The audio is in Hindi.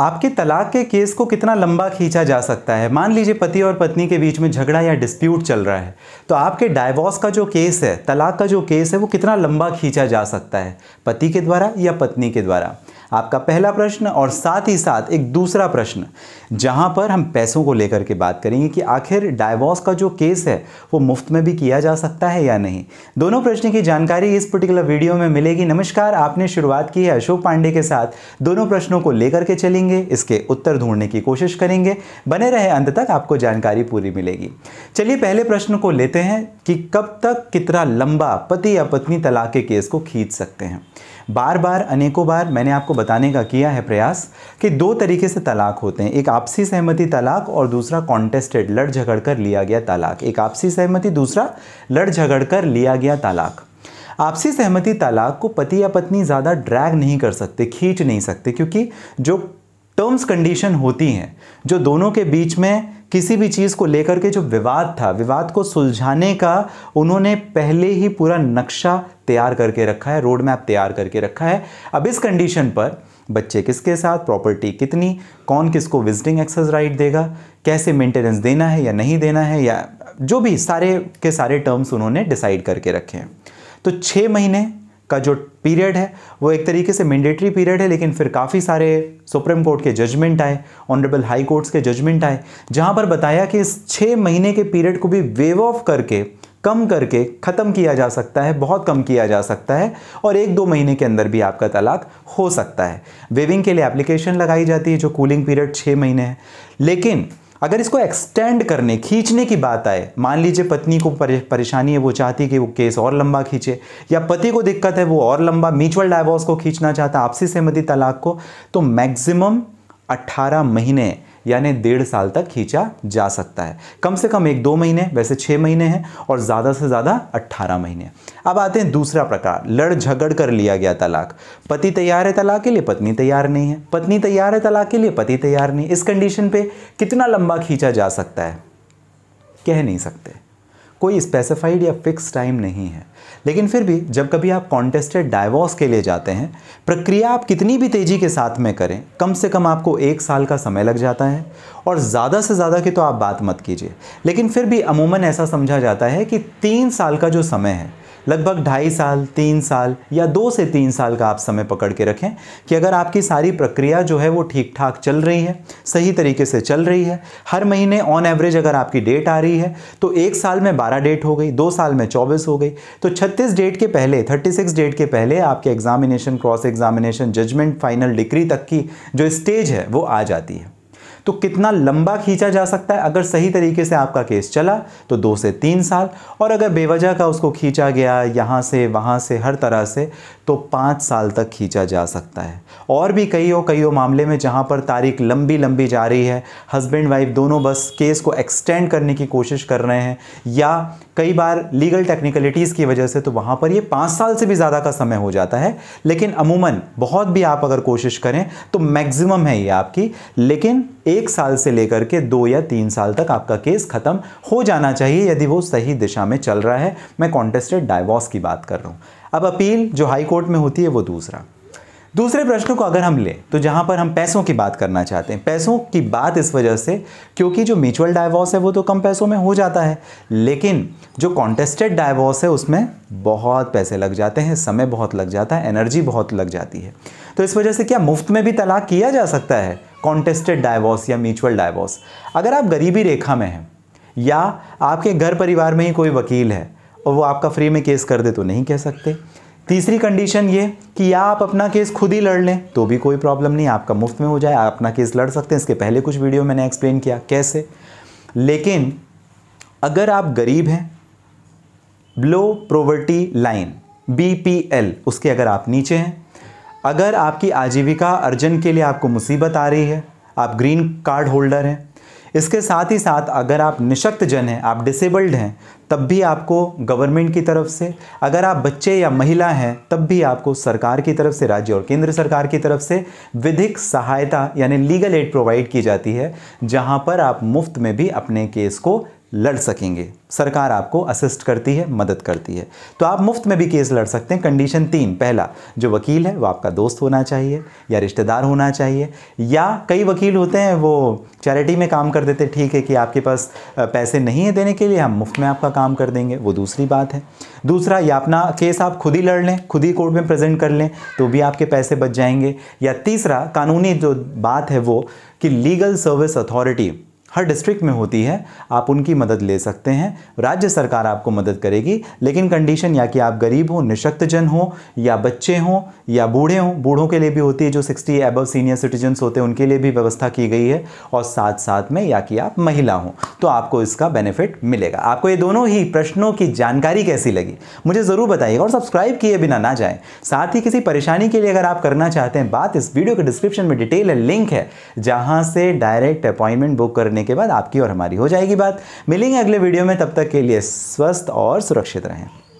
आपके तलाक के केस को कितना लंबा खींचा जा सकता है मान लीजिए पति और पत्नी के बीच में झगड़ा या डिस्प्यूट चल रहा है तो आपके डायवॉर्स का जो केस है तलाक का जो केस है वो कितना लंबा खींचा जा सकता है पति के द्वारा या पत्नी के द्वारा आपका पहला प्रश्न और साथ ही साथ एक दूसरा प्रश्न जहां पर हम पैसों को लेकर के बात करेंगे कि आखिर डायवॉर्स का जो केस है वो मुफ्त में भी किया जा सकता है या नहीं दोनों प्रश्न की जानकारी इस पर्टिकुलर वीडियो में मिलेगी नमस्कार आपने शुरुआत की है अशोक पांडे के साथ दोनों प्रश्नों को लेकर के चलेंगे इसके उत्तर ढूंढने की कोशिश करेंगे बने रहे अंत तक आपको जानकारी पूरी मिलेगी चलिए पहले प्रश्न को लेते हैं कि कब तक कितना लंबा पति या पत्नी तलाक के केस को खींच सकते हैं बार बार अनेकों बार मैंने आपको बताने का किया है प्रयास कि दो तरीके से तलाक होते हैं एक आपसी सहमति तलाक और दूसरा कॉन्टेस्टेड लड़ झगड़ कर लिया गया तलाक एक आपसी सहमति दूसरा लड़ झगड़ कर लिया गया तलाक आपसी सहमति तलाक को पति या पत्नी ज़्यादा ड्रैग नहीं कर सकते खींच नहीं सकते क्योंकि जो टर्म्स कंडीशन होती हैं जो दोनों के बीच में किसी भी चीज़ को लेकर के जो विवाद था विवाद को सुलझाने का उन्होंने पहले ही पूरा नक्शा तैयार करके रखा है रोड मैप तैयार करके रखा है अब इस कंडीशन पर बच्चे किसके साथ प्रॉपर्टी कितनी कौन किसको विजिटिंग एक्सेस राइट देगा कैसे मेंटेनेंस देना है या नहीं देना है या जो भी सारे के सारे टर्म्स उन्होंने डिसाइड करके रखे हैं तो छः महीने का जो पीरियड है वो एक तरीके से मैंडेटरी पीरियड है लेकिन फिर काफ़ी सारे सुप्रीम कोर्ट के जजमेंट आए ऑनरेबल हाई कोर्ट्स के जजमेंट आए जहाँ पर बताया कि इस छः महीने के पीरियड को भी वेव ऑफ करके कम करके ख़त्म किया जा सकता है बहुत कम किया जा सकता है और एक दो महीने के अंदर भी आपका तलाक हो सकता है वेविंग के लिए एप्लीकेशन लगाई जाती है जो कूलिंग पीरियड छः महीने है लेकिन अगर इसको एक्सटेंड करने खींचने की बात आए मान लीजिए पत्नी को परेशानी है वो चाहती कि वो केस और लंबा खींचे या पति को दिक्कत है वो और लंबा म्यूचुअल डाइवोर्स को खींचना चाहता आपसी सहमति तलाक को तो मैक्सिमम 18 महीने यानी डेढ़ साल तक खींचा जा सकता है कम से कम एक दो महीने वैसे छः महीने हैं और ज़्यादा से ज़्यादा अट्ठारह महीने अब आते हैं दूसरा प्रकार लड़ झगड़ कर लिया गया तलाक पति तैयार है तलाक के लिए पत्नी तैयार नहीं है पत्नी तैयार है तलाक के लिए पति तैयार नहीं इस कंडीशन पे कितना लंबा खींचा जा सकता है कह नहीं सकते कोई स्पेसिफाइड या फिक्स टाइम नहीं है लेकिन फिर भी जब कभी आप कॉन्टेस्टेड डाइवोर्स के लिए जाते हैं प्रक्रिया आप कितनी भी तेज़ी के साथ में करें कम से कम आपको एक साल का समय लग जाता है और ज़्यादा से ज़्यादा की तो आप बात मत कीजिए लेकिन फिर भी अमूमन ऐसा समझा जाता है कि तीन साल का जो समय है लगभग ढाई साल तीन साल या दो से तीन साल का आप समय पकड़ के रखें कि अगर आपकी सारी प्रक्रिया जो है वो ठीक ठाक चल रही है सही तरीके से चल रही है हर महीने ऑन एवरेज अगर आपकी डेट आ रही है तो एक साल में बारह डेट हो गई दो साल में चौबीस हो गई तो छत्तीस डेट के पहले थर्टी सिक्स डेट के पहले आपके examination cross examination judgment final degree तक की जो स्टेज है वो आ जाती है तो कितना लंबा खींचा जा सकता है अगर सही तरीके से आपका केस चला तो दो से तीन साल और अगर बेवजह का उसको खींचा गया यहाँ से वहाँ से हर तरह से तो पाँच साल तक खींचा जा सकता है और भी कई हो कई मामले में जहाँ पर तारीख लंबी लंबी जा रही है हस्बैंड वाइफ दोनों बस केस को एक्सटेंड करने की कोशिश कर रहे हैं या कई बार लीगल टेक्निकलिटीज़ की वजह से तो वहाँ पर ये पाँच साल से भी ज़्यादा का समय हो जाता है लेकिन अमूमन बहुत भी आप अगर कोशिश करें तो मैक्सिमम है ये आपकी लेकिन एक साल से लेकर के दो या तीन साल तक आपका केस ख़त्म हो जाना चाहिए यदि वो सही दिशा में चल रहा है मैं कॉन्टेस्टेड डाइवोर्स की बात कर रहा हूँ अब अपील जो हाई कोर्ट में होती है वो दूसरा दूसरे प्रश्न को अगर हम लें तो जहाँ पर हम पैसों की बात करना चाहते हैं पैसों की बात इस वजह से क्योंकि जो म्यूचुअल डाइवोर्स है वो तो कम पैसों में हो जाता है लेकिन जो कॉन्टेस्टेड डाइवोर्स है उसमें बहुत पैसे लग जाते हैं समय बहुत लग जाता है एनर्जी बहुत लग जाती है तो इस वजह से क्या मुफ्त में भी तलाक किया जा सकता है कॉन्टेस्टेड डाइवोर्स या म्यूचुअल डाइवोर्स अगर आप गरीबी रेखा में हैं या आपके घर परिवार में ही कोई वकील है और वो आपका फ्री में केस कर दे तो नहीं कह सकते तीसरी कंडीशन ये कि या आप अपना केस खुद ही लड़ लें तो भी कोई प्रॉब्लम नहीं आपका मुफ्त में हो जाए आप अपना केस लड़ सकते हैं इसके पहले कुछ वीडियो मैंने एक्सप्लेन किया कैसे लेकिन अगर आप गरीब हैं ब्लो प्रोवर्टी लाइन बीपीएल उसके अगर आप नीचे हैं अगर आपकी आजीविका अर्जन के लिए आपको मुसीबत आ रही है आप ग्रीन कार्ड होल्डर हैं इसके साथ ही साथ अगर आप निशक्त जन हैं आप डिसेबल्ड हैं तब भी आपको गवर्नमेंट की तरफ से अगर आप बच्चे या महिला हैं तब भी आपको सरकार की तरफ से राज्य और केंद्र सरकार की तरफ से विधिक सहायता यानी लीगल एड प्रोवाइड की जाती है जहां पर आप मुफ्त में भी अपने केस को लड़ सकेंगे सरकार आपको असिस्ट करती है मदद करती है तो आप मुफ्त में भी केस लड़ सकते हैं कंडीशन तीन पहला जो वकील है वो आपका दोस्त होना चाहिए या रिश्तेदार होना चाहिए या कई वकील होते हैं वो चैरिटी में काम कर देते ठीक है कि आपके पास पैसे नहीं है देने के लिए हम मुफ्त में आपका काम कर देंगे वो दूसरी बात है दूसरा या अपना केस आप खुद ही लड़ लें खुद ही कोर्ट में प्रेजेंट कर लें तो भी आपके पैसे बच जाएंगे या तीसरा कानूनी जो बात है वो कि लीगल सर्विस अथॉरिटी हर डिस्ट्रिक्ट में होती है आप उनकी मदद ले सकते हैं राज्य सरकार आपको मदद करेगी लेकिन कंडीशन या कि आप गरीब हो निशक्तजन हो या बच्चे हों या बूढ़े हों बूढ़ों के लिए भी होती है जो सिक्सटी एबव सीनियर सिटीजन्स होते हैं उनके लिए भी व्यवस्था की गई है और साथ साथ में या कि आप महिला हों तो आपको इसका बेनिफिट मिलेगा आपको ये दोनों ही प्रश्नों की जानकारी कैसी लगी मुझे ज़रूर बताइएगा और सब्सक्राइब किए बिना ना जाए साथ ही किसी परेशानी के लिए अगर आप करना चाहते हैं बात इस वीडियो के डिस्क्रिप्शन में डिटेल है लिंक है जहाँ से डायरेक्ट अपॉइंटमेंट बुक करने के बाद आपकी और हमारी हो जाएगी बात मिलेंगे अगले वीडियो में तब तक के लिए स्वस्थ और सुरक्षित रहें